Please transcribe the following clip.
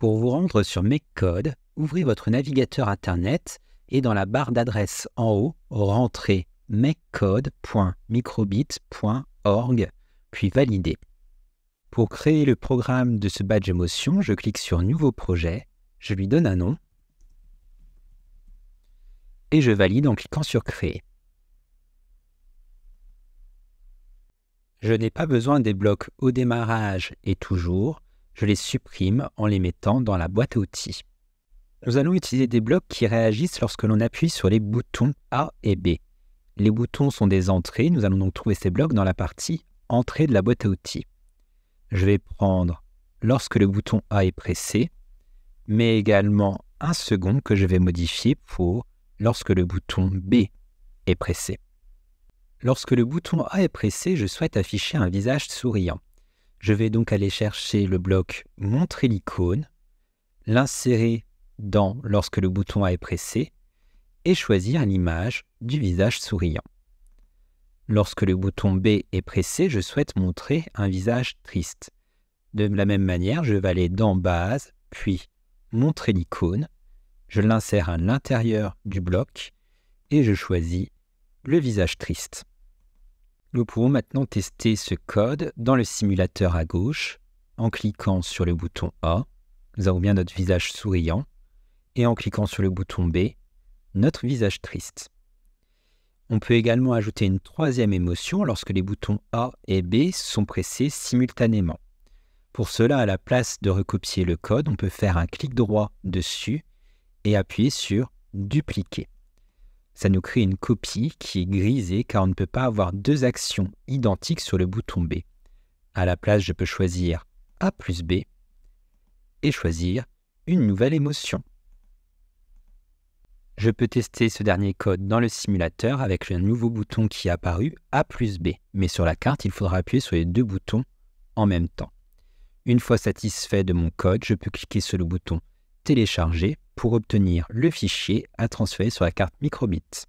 Pour vous rendre sur MakeCode, ouvrez votre navigateur Internet et dans la barre d'adresse en haut, rentrez makecode.microbit.org, puis validez. Pour créer le programme de ce badge émotion, je clique sur Nouveau projet, je lui donne un nom et je valide en cliquant sur Créer. Je n'ai pas besoin des blocs au démarrage et toujours, je les supprime en les mettant dans la boîte à outils. Nous allons utiliser des blocs qui réagissent lorsque l'on appuie sur les boutons A et B. Les boutons sont des entrées, nous allons donc trouver ces blocs dans la partie Entrée de la boîte à outils. Je vais prendre lorsque le bouton A est pressé, mais également un second que je vais modifier pour lorsque le bouton B est pressé. Lorsque le bouton A est pressé, je souhaite afficher un visage souriant. Je vais donc aller chercher le bloc montrer l'icône, l'insérer dans lorsque le bouton A est pressé et choisir l'image du visage souriant. Lorsque le bouton B est pressé, je souhaite montrer un visage triste. De la même manière, je vais aller dans Base, puis Montrer l'icône, je l'insère à l'intérieur du bloc et je choisis le visage triste. Nous pouvons maintenant tester ce code dans le simulateur à gauche en cliquant sur le bouton A, nous avons bien notre visage souriant, et en cliquant sur le bouton B, notre visage triste. On peut également ajouter une troisième émotion lorsque les boutons A et B sont pressés simultanément. Pour cela, à la place de recopier le code, on peut faire un clic droit dessus et appuyer sur Dupliquer ça nous crée une copie qui est grisée car on ne peut pas avoir deux actions identiques sur le bouton B. À la place, je peux choisir A plus B et choisir une nouvelle émotion. Je peux tester ce dernier code dans le simulateur avec le nouveau bouton qui est apparu A plus B, mais sur la carte, il faudra appuyer sur les deux boutons en même temps. Une fois satisfait de mon code, je peux cliquer sur le bouton Télécharger pour obtenir le fichier à transférer sur la carte microbit.